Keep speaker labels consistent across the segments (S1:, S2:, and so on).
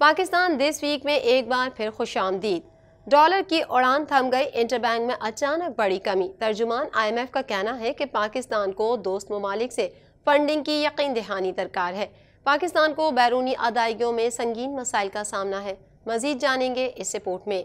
S1: Pakistan this week में एक बार फिर खुश आमदीद डॉलर की उड़ान थम गई इंटरबैंक में अचानक बड़ी कमी तर्जुमान आईएमएफ का कहना है कि पाकिस्तान को दोस्त ममालिक से फंडिंग की यकीन दहानी दरकार है पाकिस्तान को बैरूनी अदायगियों में संगीन मसाइल का सामना है मजीद जानेंगे इस रिपोर्ट में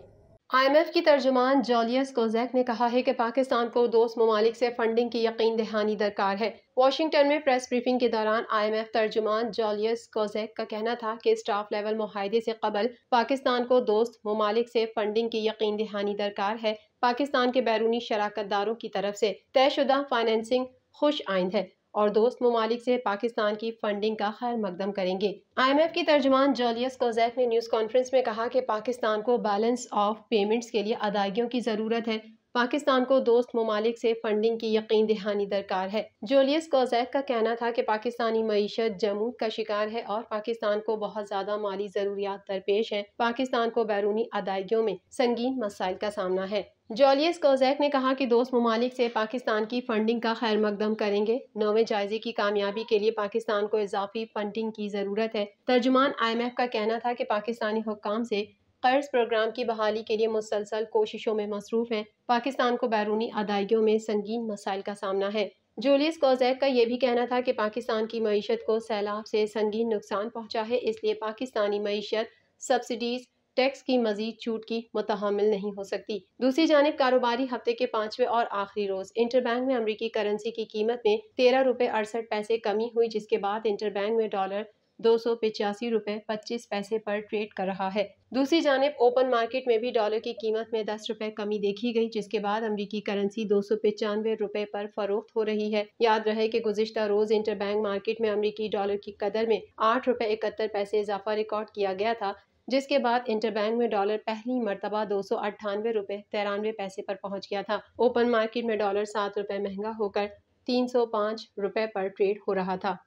S1: आई एम एफ़ की तर्जुमान जॉलियस कोजैक ने कहा है कि पाकिस्तान को दोस्त ममालिक से फंडिंग की यकीन दहानी दरकार है वाशिंगटन में प्रेस ब्रीफिंग के दौरान आई एम एफ तर्जुमान जॉलियस कोजैक का कहना था कि स्टाफ लेवल माहदे से कबल पाकिस्तान को दोस्त ममालिक से फंडिंग की यकीन दहानी दरकार है पाकिस्तान के बैरूनी शराकत दारों की तरफ से तयशुदा फाइनेंसिंग खुश आइंद है और दोस्त ममालिक से पाकिस्तान की फंडिंग का खैर मकदम करेंगे आईएमएफ की तर्जमान जॉलियस कोजैक ने न्यूज़ कॉन्फ्रेंस में कहा कि पाकिस्तान को बैलेंस ऑफ पेमेंट्स के लिए अदायगियों की ज़रूरत है पाकिस्तान को दोस्त ममालिक से फंडिंग की यकीन दहानी दरकार है जोलियस कोजैक का कहना था कि पाकिस्तानी मीशत जमूद का शिकार है और पाकिस्तान को बहुत ज्यादा माली जरूरियात दरपेश है पाकिस्तान को बैरूनी अदायगियों में संगीन मसाइल का सामना है जॉलियस कोजैक ने कहा कि दोस्त ममालिक से पाकिस्तान की फंडिंग का खैर मकदम करेंगे नौवें जायजे की कामयाबी के लिए पाकिस्तान को इजाफी फंडिंग की ज़रूरत है तर्जुमान आईएमएफ का कहना था कि पाकिस्तानी हुकाम से कर्ज प्रोग्राम की बहाली के लिए मुसलसल कोशिशों में मसरूफ हैं पाकिस्तान को बैरूनी अदायगियों में संगीन मसाइल का सामना है जूलियस कोजैक का यह भी कहना था कि पाकिस्तान की मीशत को सैलाब से संगीन नुकसान पहुंचा है इसलिए पाकिस्तानी मीशत सब्सिडीज़ टैक्स की मजीद छूट की मुतहमल नहीं हो सकती दूसरी जानब कारोबारी हफ्ते के पांचवें और आखिरी रोज इंटर बैंक में अमरीकी करेंसी की कीमत में तेरह रुपये अड़सठ पैसे कमी हुई जिसके बाद इंटर बैंक में डॉलर दो सौ पिचासी रुपये पच्चीस पैसे पर ट्रेड कर रहा है दूसरी जानब ओपन मार्केट में भी डॉलर की कीमत में दस रुपये कमी देखी गई जिसके बाद अमरीकी करेंसी दो सौ पचानवे रुपये पर फरोख्त हो रही है याद रहे कि गुजशत रोज इंटर बैंक मार्केट में अमरीकी डॉलर की कदर में आठ रुपये इकहत्तर पैसे इजाफा रिकॉर्ड किया गया था जिसके बाद इंटरबैंक में डॉलर पहली मरतबा दो सौ अट्ठानवे रुपये तिरानवे पैसे पर पहुंच गया था ओपन मार्केट में डॉलर सात रुपये महंगा होकर तीन सौ पाँच रुपये पर ट्रेड हो रहा था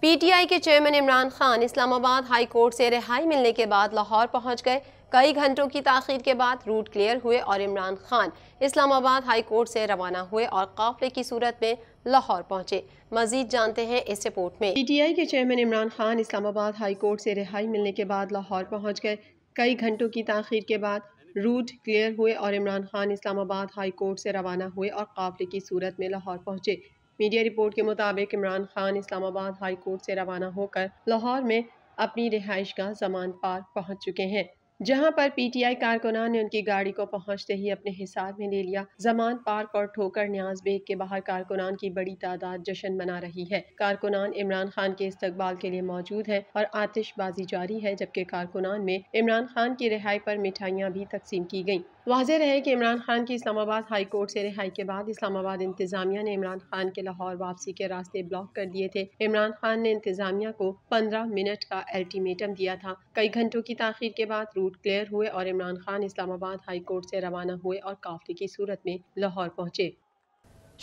S1: पीटीआई के chairman Imran Khan Islamabad high court से रिहाई मिलने के बाद लाहौर पहुंच गए कई घंटों की ताखिर के बाद रूट क्लियर हुए और इमरान खान इस्लामाबाद हाई कोर्ट से रवाना हुए और काफले की सूरत में लाहौर पहुँचे मजीद जानते हैं इस रिपोर्ट में पीटीआई के chairman Imran Khan Islamabad high court से रिहाई मिलने के बाद लाहौर पहुँच गए कई घंटों की तखिर के बाद रूट क्लियर हुए और इमरान खान इस्लामाबाद हाई कोर्ट से रवाना हुए और काफिले की सूरत में लाहौर पहुँचे मीडिया रिपोर्ट के मुताबिक इमरान खान इस्लामाबाद हाई कोर्ट से रवाना होकर लाहौर में अपनी रिहाइश का जमान पार पहुँच चुके हैं जहां पर पीटीआई कारकुनान ने उनकी गाड़ी को पहुंचते ही अपने हिसार में ले लिया जमान पार्क और ठोकर न्याज बेग के बाहर कारकुनान की बड़ी तादाद जश्न मना रही है कारकुनान इमरान खान के इस्तकबाल के लिए मौजूद है और आतिशबाजी जारी है जबकि कारकुनान में इमरान खान की रिहाई पर मिठाइयाँ भी तकसीम की गयी वाज रहे कि इमरान खान की इस्लामाबाद हाई कोर्ट से रिहाई के बाद इस्लामाबाद इंतजामिया ने इमरान खान के लाहौर वापसी के रास्ते ब्लॉक कर दिए थे इमरान खान ने इंतजामिया को पंद्रह मिनट का अल्टीमेटम दिया था कई घंटों की तखिर के बाद रूट क्लियर हुए और इमरान खान इस्लामाबाद हाई कोर्ट से रवाना हुए और काफले की सूरत में लाहौर पहुँचे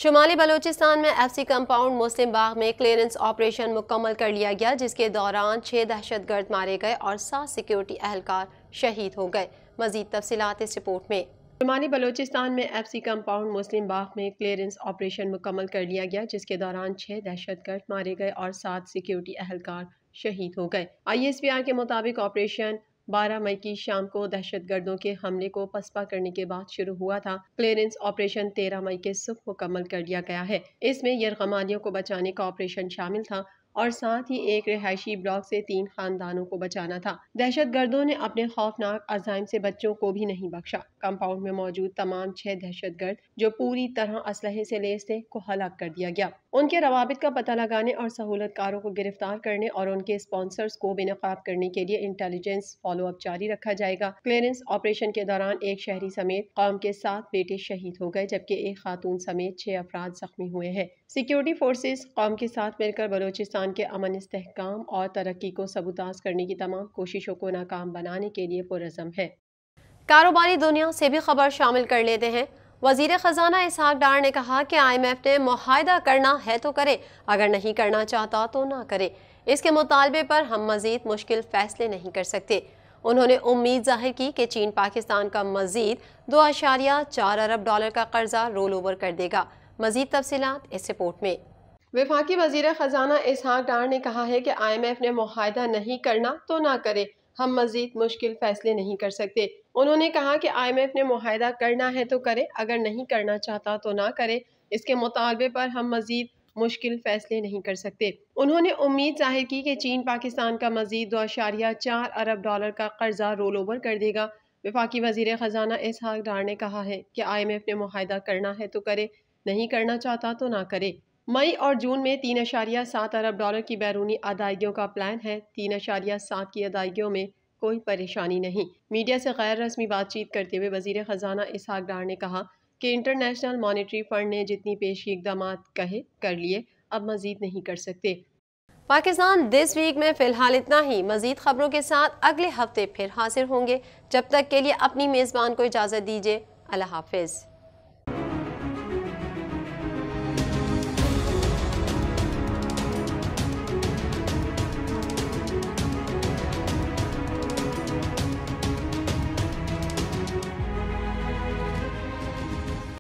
S1: शुमाली बलूचिस्तान में एफसी कंपाउंड मुस्लिम बाग में क्लियरेंस ऑपरेशन मुकम्मल कर लिया गया जिसके दौरान छः दहशत गर्द मारे गए और सात सिक्योरिटी अहलकार शहीद हो गए मजीद तफसीत इस रिपोर्ट में शुमाली बलूचिस्तान में एफसी कंपाउंड मुस्लिम बाग में क्लियरेंस ऑपरेशन मुकम्मल कर लिया गया जिसके दौरान छः दहशत गर्द मारे गए और सात सिक्योरिटी अहलकार शहीद हो गए आई एस पी आर के मुताबिक ऑपरेशन बारह मई की शाम को दहशत गर्दों के हमले को पसपा करने के बाद शुरू हुआ था क्लियरेंस ऑपरेशन तेरह मई के सुबह मुकम्मल कर दिया गया है इसमें यरगमानियों को बचाने का ऑपरेशन शामिल था और साथ ही एक रिहायशी ब्लॉक से तीन खानदानों को बचाना था दहशत गर्दों ने अपने खौफनाक अजाइम से बच्चों को भी नहीं बख्शा कंपाउंड में मौजूद तमाम छह दहशत गर्द जो पूरी तरह असलहे से लेस थे को हलाक कर दिया गया उनके रवाबित का पता लगाने और सहूलतकारों को गिरफ्तार करने और उनके स्पॉन्सर्स को बेनकाब करने के लिए इंटेलिजेंस फॉलो अप जारी रखा जाएगा क्लियरेंस ऑपरेशन के दौरान एक शहरी समेत कौम के सात बेटे शहीद हो गए जबकि एक खातून समेत छह अफराद जख्मी हुए हैं सिक्योरिटी फोर्सेज कौम के साथ मिलकर बलोचिस्तान के अमन इसकाम और तरक्की को सबुताज करने की तमाम कोशिशों को नाकाम बनाने के लिए पुरजम है कारोबारी दुनिया से भी खबर शामिल कर लेते हैं वजीर ख़जाना इसहाक डार ने कहा कि आई एम एफ ने माहिदा करना है तो करे अगर नहीं करना चाहता तो ना करे इसके मुतालबे पर हम मज़ीद मुश्किल फ़ैसले नहीं कर सकते उन्होंने उम्मीद जाहिर की कि चीन पाकिस्तान का मज़ीद दो अशारिया चार अरब डॉलर का कर्जा रोल ओवर कर देगा मज़ीद तफसीत इस रिपोर्ट में वफाकी वजीर ख़जाना इसहाक डार ने कहा है कि आई एम एफ ने माहिदा नहीं करना तो ना करे हम मजीद मुश्किल फैसले नहीं कर सकते उन्होंने कहा कि आईएमएफ ने माहिदा करना है तो करे अगर नहीं करना चाहता तो ना करे इसके मुतालबे पर हम मजीद मुश्किल फैसले नहीं कर सकते उन्होंने उम्मीद जाहिर की कि चीन पाकिस्तान का मजीद दो अशारिया चार अरब डॉलर का कर्जा रोल ओवर कर देगा विफाकी वजीर ख़जाना इसहाक डार ने कहा है कि आई एम एफ ने माहिदा करना है तो करे नहीं करना चाहता तो ना करे मई और जून में तीन अशारिया सात अरब डॉलर की बैरूनी अदायगियों का प्लान है तीन अशारिया सात की अदायगियों में कोई परेशानी नहीं मीडिया से गैर रस्मी बातचीत करते हुए वजीर ख़जाना इसहाक डार ने कहा कि इंटरनेशनल मॉनिटरी फ़ंड ने जितनी पेशी इकदाम कहे कर लिए अब मजीद नहीं कर सकते पाकिस्तान दिस वीक में फ़िलहाल इतना ही मजीद खबरों के साथ अगले हफ्ते फिर हाजिर होंगे जब तक के लिए अपनी मेज़बान को इजाज़त दीजिए अल्लाह हाफिज़